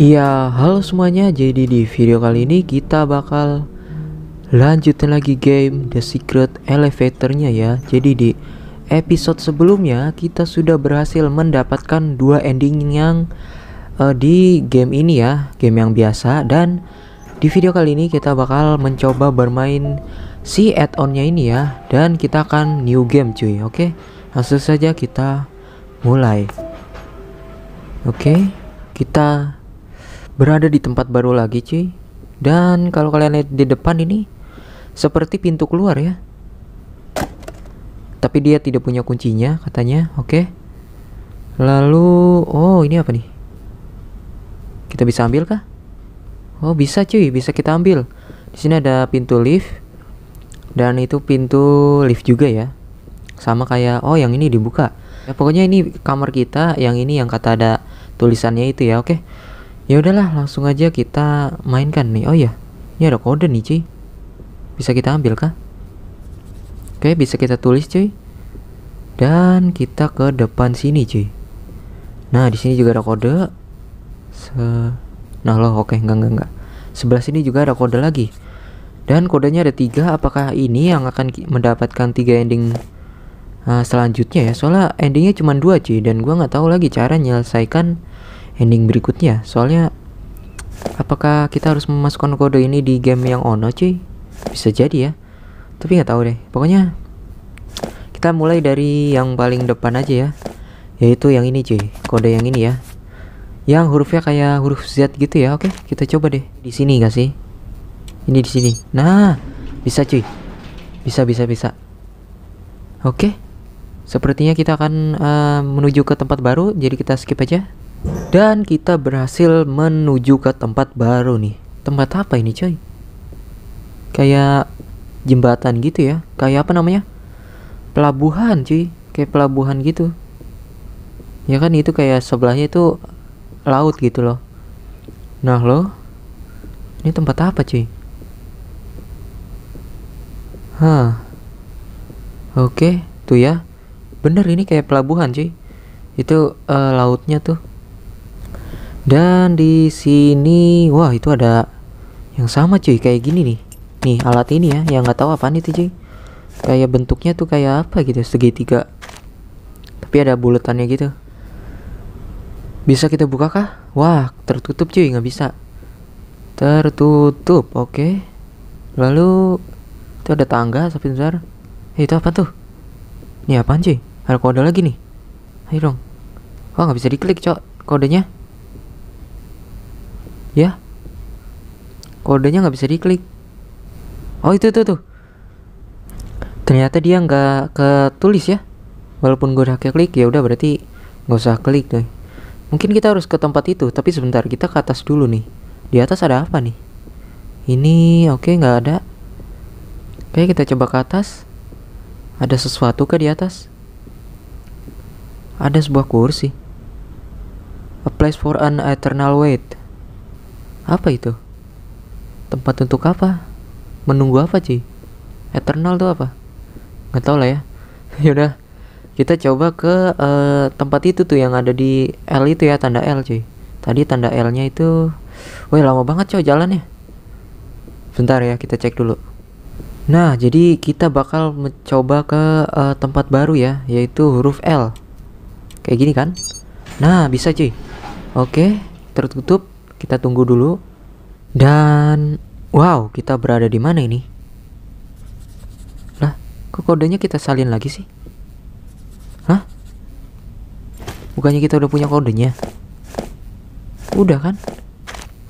Iya, halo semuanya. Jadi di video kali ini kita bakal lanjutin lagi game The Secret Elevator-nya ya. Jadi di episode sebelumnya kita sudah berhasil mendapatkan dua ending yang uh, di game ini ya, game yang biasa dan di video kali ini kita bakal mencoba bermain si add-on-nya ini ya dan kita akan new game cuy. Oke. Langsung saja kita mulai. Oke. Kita berada di tempat baru lagi cuy dan kalau kalian lihat di depan ini seperti pintu keluar ya tapi dia tidak punya kuncinya katanya oke okay. lalu oh ini apa nih kita bisa ambil kah oh bisa cuy bisa kita ambil di sini ada pintu lift dan itu pintu lift juga ya sama kayak oh yang ini dibuka ya pokoknya ini kamar kita yang ini yang kata ada tulisannya itu ya oke okay. Ya udahlah, langsung aja kita mainkan nih. Oh ya, ini ada kode nih cuy. Bisa kita ambil kah? Oke, bisa kita tulis cuy. Dan kita ke depan sini cuy. Nah, di sini juga ada kode. Se nah loh, oke, enggak enggak enggak. Sebelah sini juga ada kode lagi. Dan kodenya ada tiga. Apakah ini yang akan mendapatkan tiga ending uh, selanjutnya ya? Soalnya endingnya cuma dua cuy. Dan gua nggak tahu lagi cara menyelesaikan ending berikutnya soalnya apakah kita harus memasukkan kode ini di game yang ono cuy bisa jadi ya tapi nggak tahu deh pokoknya kita mulai dari yang paling depan aja ya yaitu yang ini cuy kode yang ini ya yang hurufnya kayak huruf Z gitu ya oke kita coba deh di sini gak sih ini di sini nah bisa cuy bisa bisa bisa oke sepertinya kita akan uh, menuju ke tempat baru jadi kita skip aja dan kita berhasil menuju ke tempat baru nih. Tempat apa ini, coy? Kayak jembatan gitu ya. Kayak apa namanya? Pelabuhan, cuy. Kayak pelabuhan gitu. Ya kan itu kayak sebelahnya itu laut gitu loh. Nah, loh. Ini tempat apa, cuy? Hah. Oke, tuh ya. Bener ini kayak pelabuhan, cuy. Itu uh, lautnya tuh. Dan di sini, wah itu ada yang sama cuy kayak gini nih. Nih alat ini ya, yang nggak tahu apa nih cuy. Kayak bentuknya tuh kayak apa gitu, segitiga. Tapi ada bulatannya gitu. Bisa kita buka kah? Wah, tertutup cuy, nggak bisa. Tertutup, oke. Okay. Lalu itu ada tangga tapi besar. Eh, itu apa tuh? Ini apa cuy? Ada kode lagi nih. Ayo dong. Wah, nggak bisa diklik, Cok. Kodenya ya kodenya nggak bisa diklik oh itu tuh tuh ternyata dia nggak ketulis ya walaupun gue udah klik ya udah berarti nggak usah klik deh mungkin kita harus ke tempat itu tapi sebentar kita ke atas dulu nih di atas ada apa nih ini oke okay, nggak ada oke kita coba ke atas ada sesuatu ke di atas ada sebuah kursi a place for an eternal wait apa itu? Tempat untuk apa? Menunggu apa, Ci? Eternal tuh apa? Nggak tau lah ya. Yaudah, kita coba ke uh, tempat itu tuh yang ada di L itu ya, tanda L, cuy. Tadi tanda L-nya itu... Wih, lama banget, coy, jalannya. Bentar ya, kita cek dulu. Nah, jadi kita bakal mencoba ke uh, tempat baru ya, yaitu huruf L. Kayak gini kan? Nah, bisa cuy. Oke, tertutup. Kita tunggu dulu. Dan wow, kita berada di mana ini? Lah, kok kodenya kita salin lagi sih? Hah? Bukannya kita udah punya kodenya? Udah kan?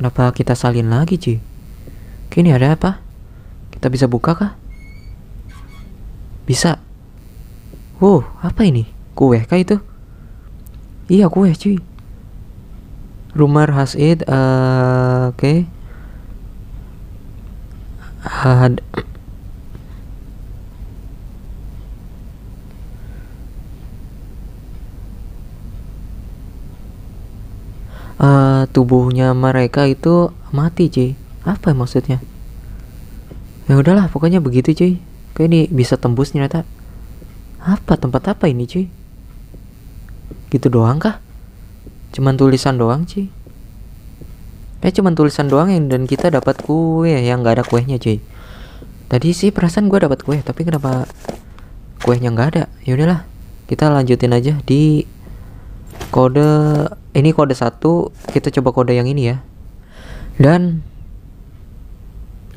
Kenapa kita salin lagi, Ci? Kini ada apa? Kita bisa buka kah? Bisa. Wow, apa ini? Kue kah itu? Iya, kue, cuy rumor has it eh, oke, okay had uh, eh, tubuhnya mereka itu mati cuy apa maksudnya ya udahlah pokoknya begitu cuy kayak ini bisa tembus ternyata apa tempat apa ini cuy gitu doang kah cuman tulisan doang sih eh, ya cuman tulisan doang yang dan kita dapat kue yang nggak ada kuenya cuy tadi sih perasaan gue dapat kue tapi kenapa kuenya nggak ada yaudahlah kita lanjutin aja di kode ini kode satu kita coba kode yang ini ya dan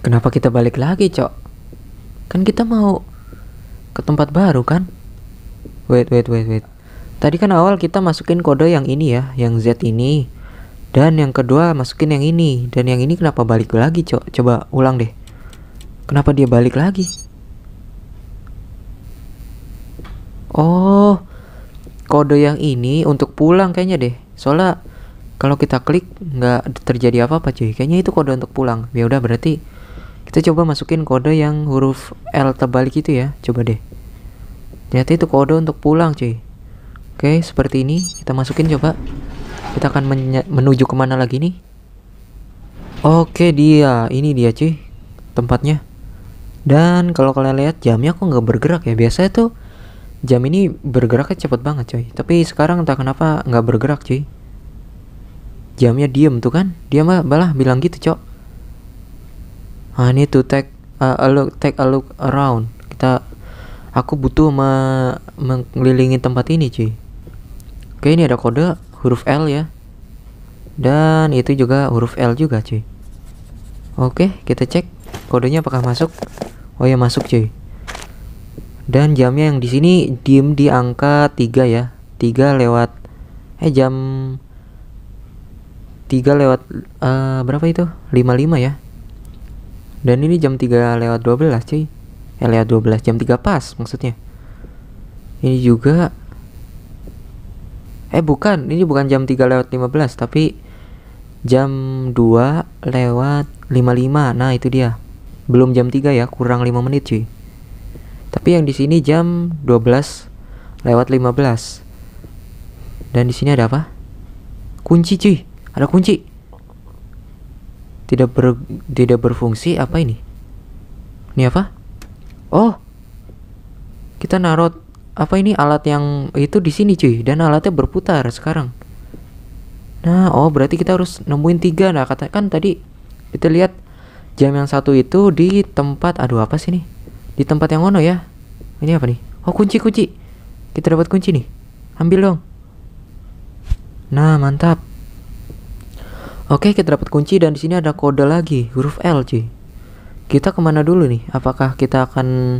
kenapa kita balik lagi cok kan kita mau ke tempat baru kan wait wait wait wait Tadi kan awal kita masukin kode yang ini ya, yang Z ini. Dan yang kedua masukin yang ini. Dan yang ini kenapa balik lagi, co Coba ulang deh. Kenapa dia balik lagi? Oh, kode yang ini untuk pulang kayaknya deh. Soalnya kalau kita klik nggak terjadi apa-apa cuy. Kayaknya itu kode untuk pulang. Ya udah berarti kita coba masukin kode yang huruf L terbalik itu ya. Coba deh. Ternyata itu kode untuk pulang cuy. Oke, seperti ini. Kita masukin coba. Kita akan menuju kemana lagi nih? Oke, dia. Ini dia, cuy. Tempatnya. Dan kalau kalian lihat jamnya kok nggak bergerak ya. Biasanya tuh jam ini bergeraknya cepet banget, cuy. Tapi sekarang entah kenapa nggak bergerak, cuy. Jamnya diem tuh kan. Dia mah balah bilang gitu, cok. Ah ini tuh take uh, a look, take a look around. Kita, aku butuh me mengelilingi tempat ini, cuy Oke ini ada kode huruf L ya dan itu juga huruf L juga cuy Oke kita cek kodenya apakah masuk Oh ya masuk cuy dan jamnya yang di sini diem di angka 3 ya 3 lewat eh jam 3 lewat uh, berapa itu 55 ya dan ini jam 3 lewat 12 cuy eh lewat 12 jam 3 pas maksudnya ini juga eh bukan ini bukan jam 3 lewat 15 tapi jam 2 lewat 55 nah itu dia belum jam 3 ya kurang 5 menit cuy tapi yang di sini jam 12 lewat 15 dan di sini ada apa kunci cuy ada kunci tidak ber tidak berfungsi apa ini ini apa oh kita narot apa ini alat yang itu di sini cuy dan alatnya berputar sekarang nah oh berarti kita harus nemuin tiga nah katakan tadi kita lihat jam yang satu itu di tempat aduh apa sih nih di tempat yang ono ya ini apa nih oh kunci kunci kita dapat kunci nih ambil dong nah mantap oke kita dapat kunci dan di sini ada kode lagi huruf L cuy kita kemana dulu nih apakah kita akan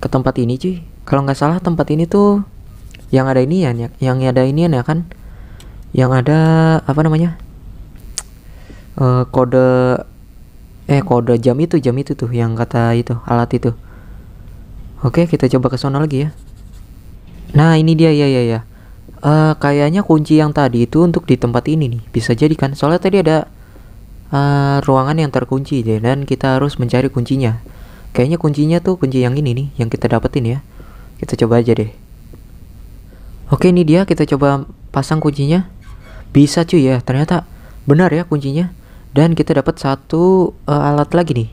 ke tempat ini cuy kalau nggak salah tempat ini tuh yang ada ini ya yang ada ini ya kan yang ada apa namanya uh, kode eh kode jam itu jam itu tuh yang kata itu alat itu oke kita coba ke sana lagi ya nah ini dia ya ya ya uh, kayaknya kunci yang tadi itu untuk di tempat ini nih bisa jadi kan soalnya tadi ada uh, ruangan yang terkunci dan kita harus mencari kuncinya kayaknya kuncinya tuh kunci yang ini nih yang kita dapetin ya kita coba aja deh. Oke, ini dia kita coba pasang kuncinya. Bisa cuy ya, ternyata benar ya kuncinya. Dan kita dapat satu uh, alat lagi nih.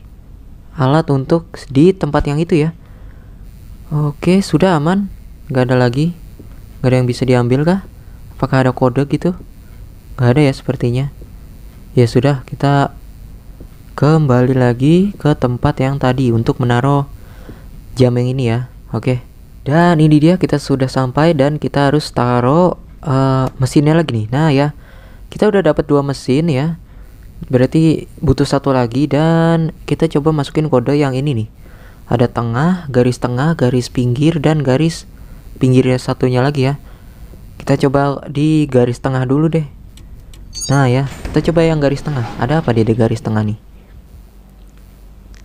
Alat untuk di tempat yang itu ya. Oke, sudah aman. Gak ada lagi. Gak ada yang bisa diambil kah? Apakah ada kode gitu? Gak ada ya sepertinya. Ya sudah, kita kembali lagi ke tempat yang tadi untuk menaruh jam yang ini ya. Oke. Okay. Dan ini dia kita sudah sampai dan kita harus taruh uh, mesinnya lagi nih. Nah ya, kita udah dapat dua mesin ya. Berarti butuh satu lagi dan kita coba masukin kode yang ini nih. Ada tengah, garis tengah, garis pinggir dan garis pinggirnya satunya lagi ya. Kita coba di garis tengah dulu deh. Nah ya, kita coba yang garis tengah. Ada apa dia di garis tengah nih?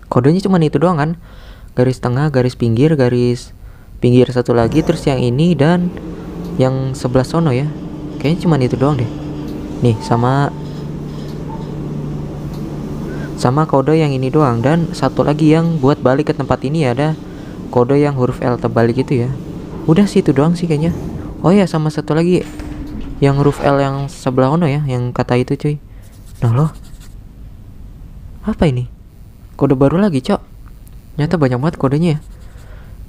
Kodenya cuma itu doang kan? Garis tengah, garis pinggir, garis pinggir satu lagi terus yang ini dan yang sebelah sono ya kayaknya cuman itu doang deh nih sama sama kode yang ini doang dan satu lagi yang buat balik ke tempat ini ada kode yang huruf L terbalik itu ya udah sih itu doang sih kayaknya oh ya sama satu lagi yang huruf L yang sebelah ono ya yang kata itu cuy nah loh apa ini kode baru lagi cok nyata banyak banget kodenya ya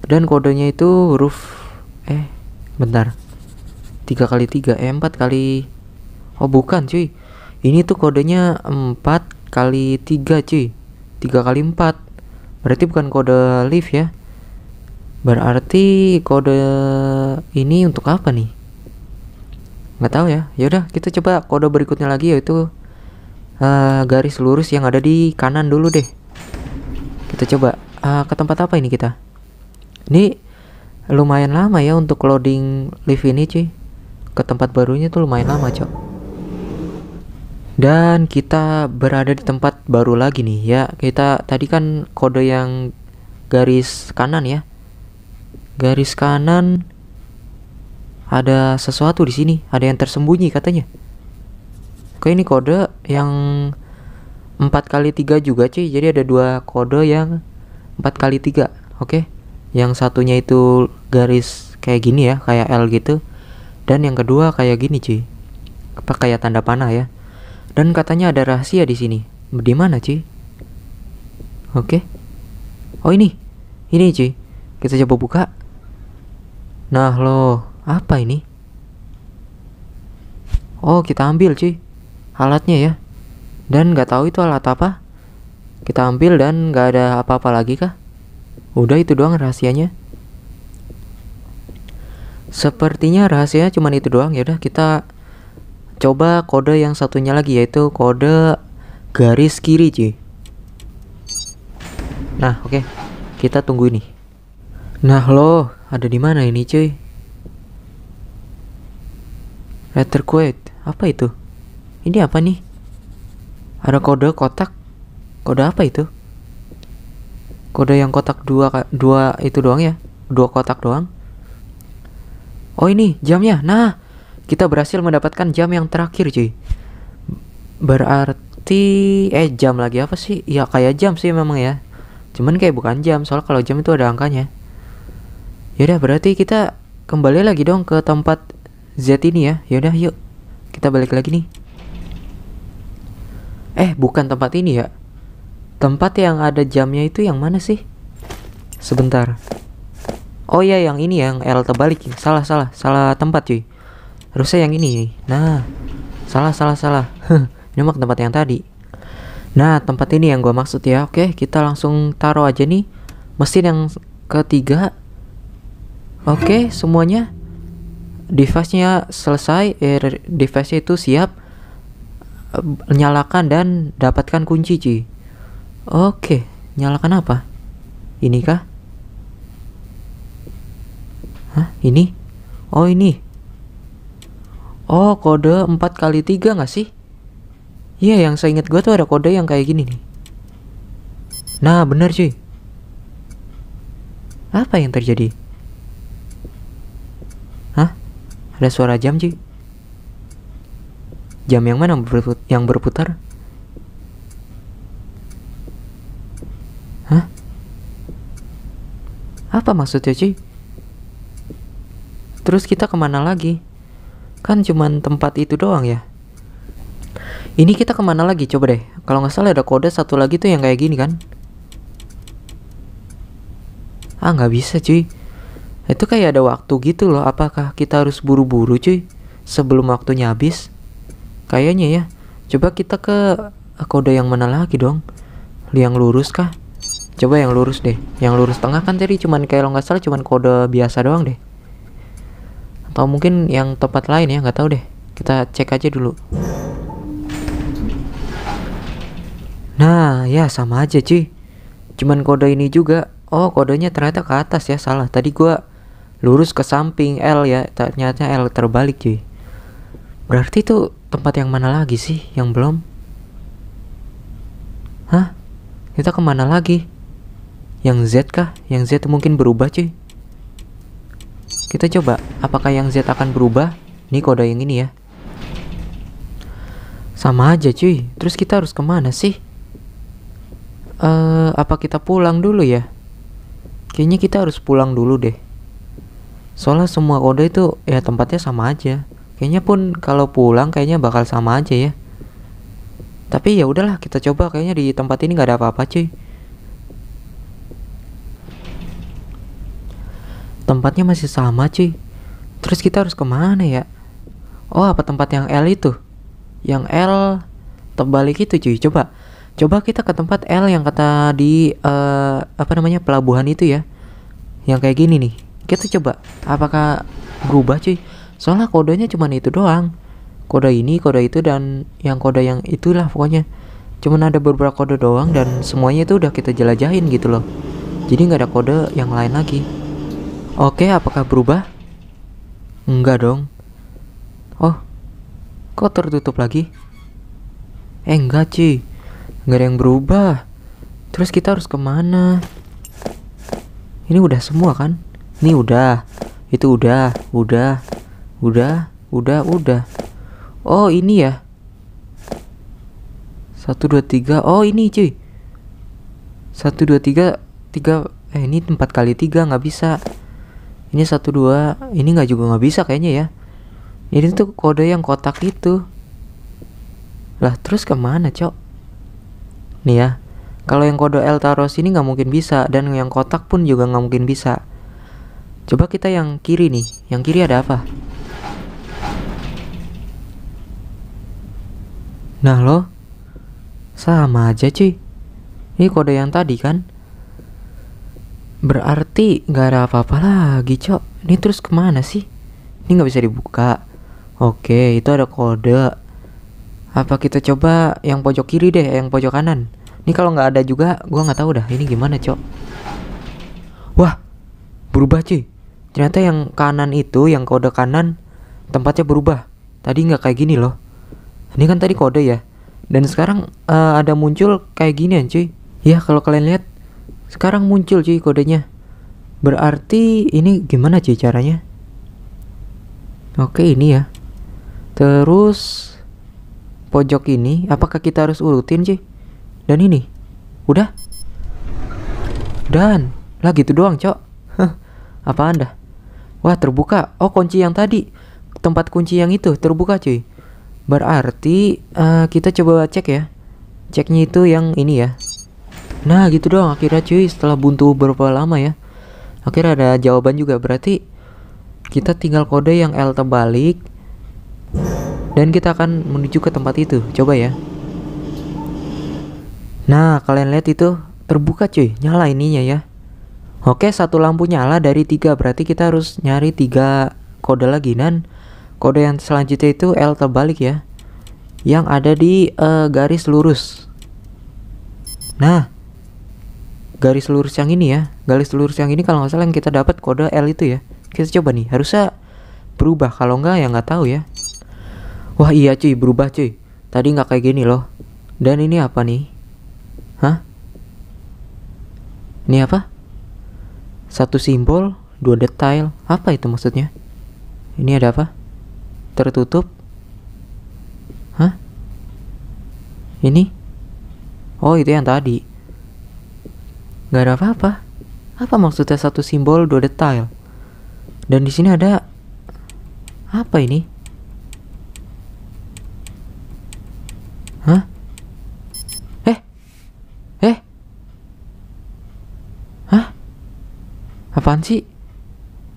dan kodenya itu huruf eh bentar tiga kali tiga eh empat kali oh bukan cuy ini tuh kodenya empat kali tiga cuy tiga kali empat berarti bukan kode lift ya berarti kode ini untuk apa nih nggak tahu ya yaudah kita coba kode berikutnya lagi yaitu uh, garis lurus yang ada di kanan dulu deh kita coba uh, ke tempat apa ini kita ini lumayan lama ya untuk loading lift ini cuy ke tempat barunya tuh lumayan lama cok dan kita berada di tempat baru lagi nih ya kita tadi kan kode yang garis kanan ya garis kanan ada sesuatu di sini ada yang tersembunyi katanya oke ini kode yang 4 kali tiga juga cuy jadi ada dua kode yang 4 kali tiga oke okay? yang satunya itu garis kayak gini ya kayak L gitu dan yang kedua kayak gini cuy apa kayak tanda panah ya dan katanya ada rahasia di sini di mana cuy oke okay. oh ini ini cuy kita coba buka nah lo, apa ini oh kita ambil cuy alatnya ya dan nggak tahu itu alat apa kita ambil dan nggak ada apa-apa lagi kah Udah itu doang rahasianya. Sepertinya rahasianya cuma itu doang ya udah kita coba kode yang satunya lagi yaitu kode garis kiri cuy. Nah, oke. Okay. Kita tunggu ini. Nah, lo ada di mana ini cuy? Letter quote. Apa itu? Ini apa nih? Ada kode kotak. Kode apa itu? kode yang kotak dua dua itu doang ya dua kotak doang oh ini jamnya nah kita berhasil mendapatkan jam yang terakhir cuy berarti eh jam lagi apa sih ya kayak jam sih memang ya cuman kayak bukan jam soalnya kalau jam itu ada angkanya yaudah berarti kita kembali lagi dong ke tempat Z ini ya yaudah yuk kita balik lagi nih eh bukan tempat ini ya Tempat yang ada jamnya itu yang mana sih? Sebentar. Oh iya yang ini yang L terbalik. Salah salah salah tempat cuy. Harusnya yang ini. Nah, salah salah salah. Nyemak tempat yang tadi. Nah tempat ini yang gue maksud ya. Oke kita langsung taruh aja nih mesin yang ketiga. Oke semuanya device-nya selesai, eh, device-nya itu siap nyalakan dan dapatkan kunci cuy. Oke, nyalakan apa? Ini kah? Hah, ini? Oh, ini. Oh, kode 4 kali 3 nggak sih? Iya, yang saya ingat gue tuh ada kode yang kayak gini nih. Nah, bener cuy. Apa yang terjadi? Hah? Ada suara jam cuy. Jam yang mana yang berputar? Apa maksudnya cuy? Terus kita kemana lagi? Kan cuman tempat itu doang ya? Ini kita kemana lagi? Coba deh. Kalau nggak salah ada kode satu lagi tuh yang kayak gini kan? Ah nggak bisa cuy. Itu kayak ada waktu gitu loh. Apakah kita harus buru-buru cuy? Sebelum waktunya habis? Kayaknya ya. Coba kita ke kode yang mana lagi dong? liang lurus kah? Coba yang lurus deh. Yang lurus tengah kan tadi cuman kayak lo nggak salah cuman kode biasa doang deh. Atau mungkin yang tempat lain ya nggak tahu deh. Kita cek aja dulu. Nah ya sama aja cuy. Cuman kode ini juga. Oh kodenya ternyata ke atas ya salah. Tadi gua lurus ke samping L ya. Ternyata L terbalik cuy. Berarti tuh tempat yang mana lagi sih yang belum? Hah? Kita kemana lagi? Yang Z kah? Yang Z mungkin berubah cuy. Kita coba, apakah yang Z akan berubah? Ini kode yang ini ya. Sama aja cuy, terus kita harus kemana sih? Uh, apa kita pulang dulu ya? Kayaknya kita harus pulang dulu deh. Soalnya semua kode itu ya tempatnya sama aja. Kayaknya pun kalau pulang kayaknya bakal sama aja ya. Tapi ya udahlah kita coba kayaknya di tempat ini nggak ada apa-apa cuy. Tempatnya masih sama cuy. Terus kita harus kemana ya? Oh apa tempat yang L itu? Yang L terbalik itu cuy. Coba coba kita ke tempat L yang kata di uh, apa namanya pelabuhan itu ya. Yang kayak gini nih. Kita coba apakah berubah cuy? Soalnya kodenya cuma itu doang. Kode ini, kode itu dan yang kode yang itulah pokoknya cuman ada beberapa kode doang dan semuanya itu udah kita jelajahin gitu loh jadi nggak ada kode yang lain lagi Oke, apakah berubah? Enggak dong. Oh, kok tertutup lagi? Eh, enggak, cuy. Enggak ada yang berubah. Terus kita harus kemana? Ini udah semua kan? Ini udah. Itu udah, udah, udah, udah, udah. Oh, ini ya. Satu, dua, tiga. Oh, ini, cuy. Satu, dua, tiga. Tiga. Eh, ini empat kali tiga. Nggak bisa ini satu dua ini nggak juga nggak bisa kayaknya ya ini tuh kode yang kotak itu lah terus kemana cok nih ya kalau yang kode L taruh sini nggak mungkin bisa dan yang kotak pun juga nggak mungkin bisa coba kita yang kiri nih yang kiri ada apa nah lo sama aja cuy ini kode yang tadi kan Berarti nggak ada apa-apa lagi, Cok. Ini terus kemana sih? Ini nggak bisa dibuka. Oke, itu ada kode. Apa kita coba yang pojok kiri deh, yang pojok kanan? Ini kalau nggak ada juga, gua nggak tahu dah. Ini gimana, Cok? Wah, berubah cuy. Ternyata yang kanan itu, yang kode kanan, tempatnya berubah. Tadi nggak kayak gini loh. Ini kan tadi kode ya. Dan sekarang uh, ada muncul kayak gini cuy. Ya kalau kalian lihat sekarang muncul cuy kodenya. Berarti ini gimana cuy caranya? Oke ini ya. Terus pojok ini apakah kita harus urutin cuy? Dan ini. Udah? Dan lah gitu doang, Cok. apa Anda? Wah, terbuka. Oh, kunci yang tadi. Tempat kunci yang itu terbuka, cuy. Berarti uh, kita coba cek ya. Ceknya itu yang ini ya. Nah gitu dong akhirnya cuy setelah buntu berapa lama ya Akhirnya ada jawaban juga berarti Kita tinggal kode yang L terbalik Dan kita akan menuju ke tempat itu Coba ya Nah kalian lihat itu terbuka cuy Nyala ininya ya Oke satu lampu nyala dari tiga Berarti kita harus nyari tiga kode lagi Dan kode yang selanjutnya itu L terbalik ya Yang ada di uh, garis lurus Nah garis lurus yang ini ya garis lurus yang ini kalau nggak salah yang kita dapat kode L itu ya kita coba nih harusnya berubah kalau nggak ya nggak tahu ya wah iya cuy berubah cuy tadi nggak kayak gini loh dan ini apa nih hah ini apa satu simbol dua detail apa itu maksudnya ini ada apa tertutup hah ini oh itu yang tadi Gak ada apa-apa. Apa maksudnya satu simbol dua detail? Dan di sini ada apa ini? Hah? Eh? Eh? Hah? Apaan sih?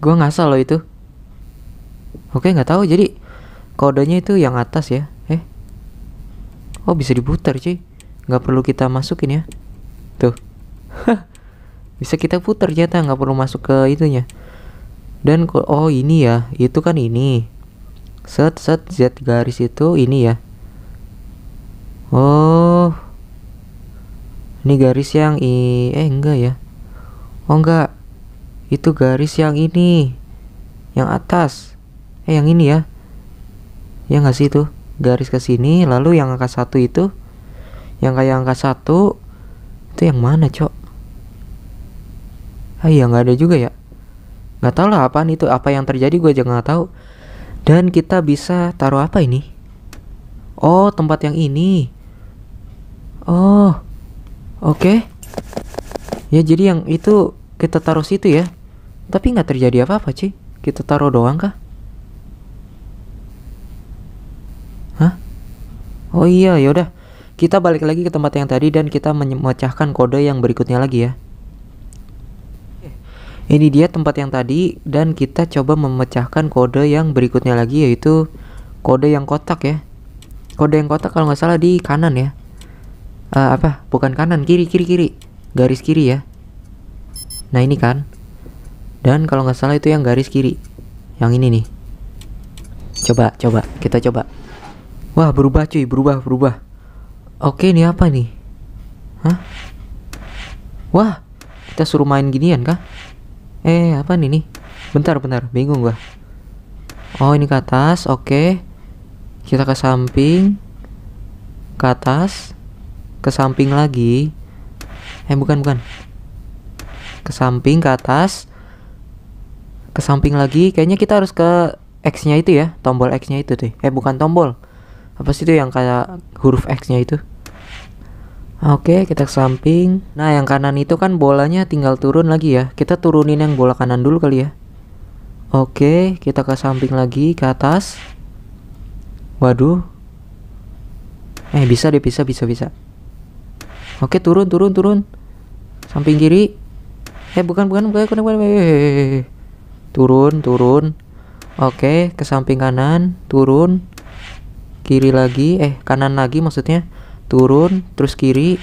Gue ngasal loh itu. Oke, nggak tahu. Jadi kodenya itu yang atas ya. Eh? Oh, bisa diputar, cuy. Nggak perlu kita masukin ya. Tuh bisa kita putar jatah nggak perlu masuk ke itunya dan oh ini ya itu kan ini set set z garis itu ini ya oh ini garis yang i eh enggak ya oh enggak itu garis yang ini yang atas eh yang ini ya ya nggak sih itu garis ke sini lalu yang angka satu itu yang kayak angka satu itu yang mana cok ah iya nggak ada juga ya nggak tahu lah apaan itu apa yang terjadi gue jangan nggak tahu dan kita bisa taruh apa ini oh tempat yang ini oh oke okay. ya jadi yang itu kita taruh situ ya tapi nggak terjadi apa-apa sih kita taruh doang kah hah oh iya yaudah kita balik lagi ke tempat yang tadi dan kita memecahkan kode yang berikutnya lagi ya ini dia tempat yang tadi dan kita coba memecahkan kode yang berikutnya lagi yaitu kode yang kotak ya. Kode yang kotak kalau nggak salah di kanan ya. Uh, apa? Bukan kanan, kiri, kiri, kiri. Garis kiri ya. Nah ini kan. Dan kalau nggak salah itu yang garis kiri. Yang ini nih. Coba, coba, kita coba. Wah berubah cuy, berubah, berubah. Oke ini apa nih? Hah? Wah, kita suruh main ginian kah? Eh, apa nih nih? Bentar, bentar, bingung gua. Oh, ini ke atas. Oke. Okay. Kita ke samping. Ke atas. Ke samping lagi. Eh, bukan, bukan. Ke samping, ke atas. Ke samping lagi. Kayaknya kita harus ke X-nya itu ya, tombol X-nya itu tuh. Eh, bukan tombol. Apa sih itu yang kayak huruf X-nya itu? Oke, kita ke samping. Nah, yang kanan itu kan bolanya tinggal turun lagi ya. Kita turunin yang bola kanan dulu kali ya. Oke, kita ke samping lagi, ke atas. Waduh. Eh, bisa deh, bisa, bisa, bisa. Oke, turun, turun, turun. Samping kiri. Eh, bukan, bukan, bukan, bukan, bukan. bukan. Eh, eh, eh, turun, turun. Oke, ke samping kanan, turun. Kiri lagi, eh, kanan lagi maksudnya turun terus kiri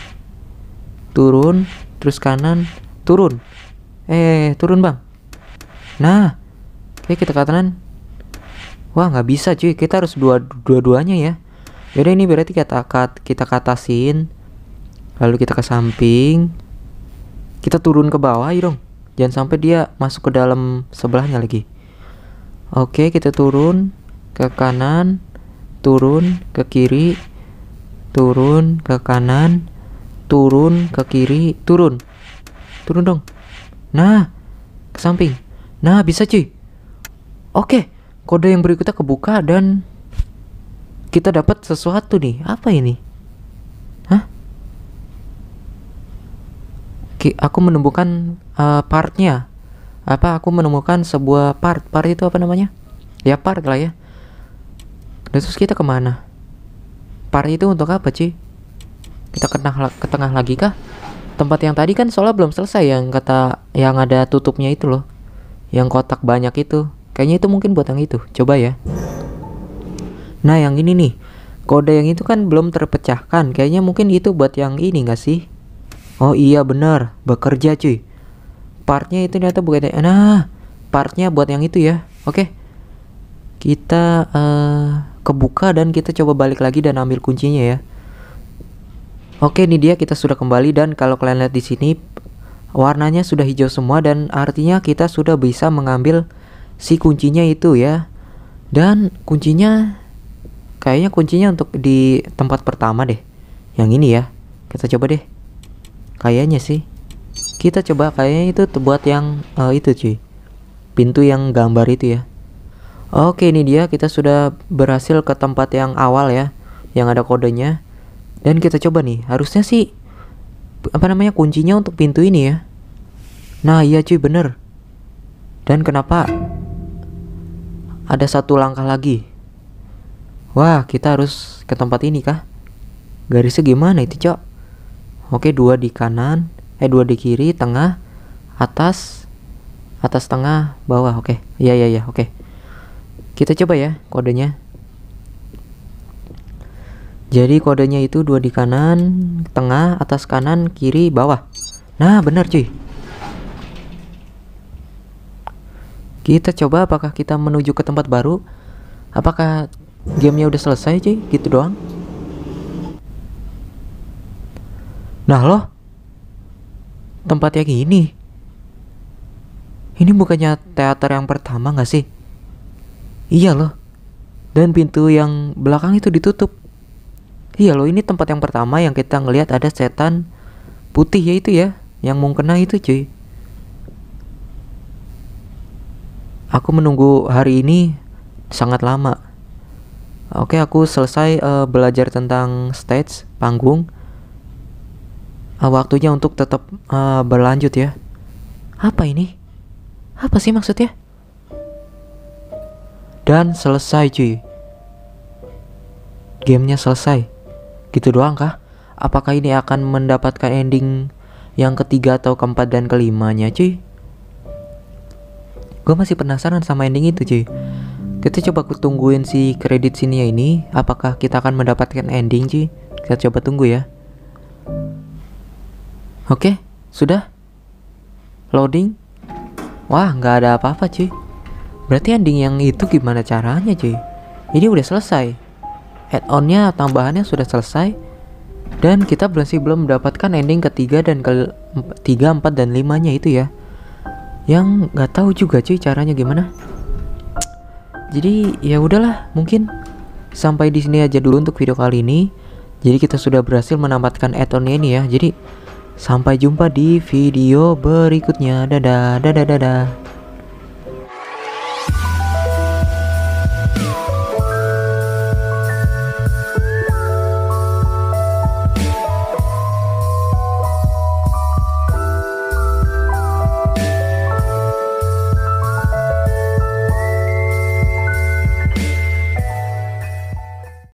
turun terus kanan turun eh, eh, eh turun bang nah oke eh, kita ke kanan wah nggak bisa cuy kita harus dua dua-duanya ya Jadi ya ini berarti kita kat kita katasin lalu kita ke samping kita turun ke bawah ayo dong jangan sampai dia masuk ke dalam sebelahnya lagi oke kita turun ke kanan turun ke kiri turun ke kanan, turun ke kiri, turun. Turun dong. Nah, ke samping. Nah, bisa cuy. Oke, kode yang berikutnya kebuka dan kita dapat sesuatu nih. Apa ini? Hah? Oke, aku menemukan uh, partnya. Apa aku menemukan sebuah part? Part itu apa namanya? Ya part lah ya. terus kita kemana? par itu untuk apa sih? kita kena ke tengah lagi kah tempat yang tadi kan soalnya belum selesai yang kata yang ada tutupnya itu loh yang kotak banyak itu kayaknya itu mungkin buat yang itu coba ya nah yang ini nih kode yang itu kan belum terpecahkan kayaknya mungkin itu buat yang ini gak sih oh iya bener bekerja cuy partnya itu ternyata bukan nah partnya buat yang itu ya oke okay. kita uh, kebuka dan kita coba balik lagi dan ambil kuncinya ya. Oke, ini dia kita sudah kembali dan kalau kalian lihat di sini warnanya sudah hijau semua dan artinya kita sudah bisa mengambil si kuncinya itu ya. Dan kuncinya kayaknya kuncinya untuk di tempat pertama deh. Yang ini ya. Kita coba deh. Kayaknya sih. Kita coba kayaknya itu buat yang uh, itu cuy. Pintu yang gambar itu ya. Oke, ini dia kita sudah berhasil ke tempat yang awal ya, yang ada kodenya. Dan kita coba nih, harusnya sih apa namanya kuncinya untuk pintu ini ya. Nah, iya cuy bener. Dan kenapa ada satu langkah lagi? Wah, kita harus ke tempat ini kah? Garisnya gimana itu, Cok? Oke, dua di kanan, eh dua di kiri, tengah, atas, atas tengah, bawah. Oke. Iya, iya, iya, oke. Kita coba ya kodenya. Jadi kodenya itu dua di kanan, tengah, atas kanan, kiri, bawah. Nah, benar cuy. Kita coba apakah kita menuju ke tempat baru? Apakah gamenya udah selesai cuy? Gitu doang. Nah loh, tempatnya gini. Ini bukannya teater yang pertama gak sih? Iya loh. Dan pintu yang belakang itu ditutup. Iya loh, ini tempat yang pertama yang kita ngelihat ada setan putih ya itu ya, yang mau kena itu cuy. Aku menunggu hari ini sangat lama. Oke, aku selesai uh, belajar tentang stage panggung. Uh, waktunya untuk tetap uh, berlanjut ya. Apa ini? Apa sih maksudnya? dan selesai cuy gamenya selesai gitu doang kah apakah ini akan mendapatkan ending yang ketiga atau keempat dan kelimanya cuy gue masih penasaran sama ending itu cuy kita coba tungguin si kredit sini ya ini apakah kita akan mendapatkan ending cuy kita coba tunggu ya oke sudah loading wah nggak ada apa-apa cuy Berarti ending yang itu gimana caranya cuy? Ini udah selesai. Add onnya tambahannya sudah selesai. Dan kita masih belum mendapatkan ending ketiga dan ke 3, empat dan 5 nya itu ya. Yang gak tahu juga cuy caranya gimana. Jadi ya udahlah mungkin sampai di sini aja dulu untuk video kali ini. Jadi kita sudah berhasil menampatkan add-on ini ya. Jadi sampai jumpa di video berikutnya. Dadah, dadah, dadah.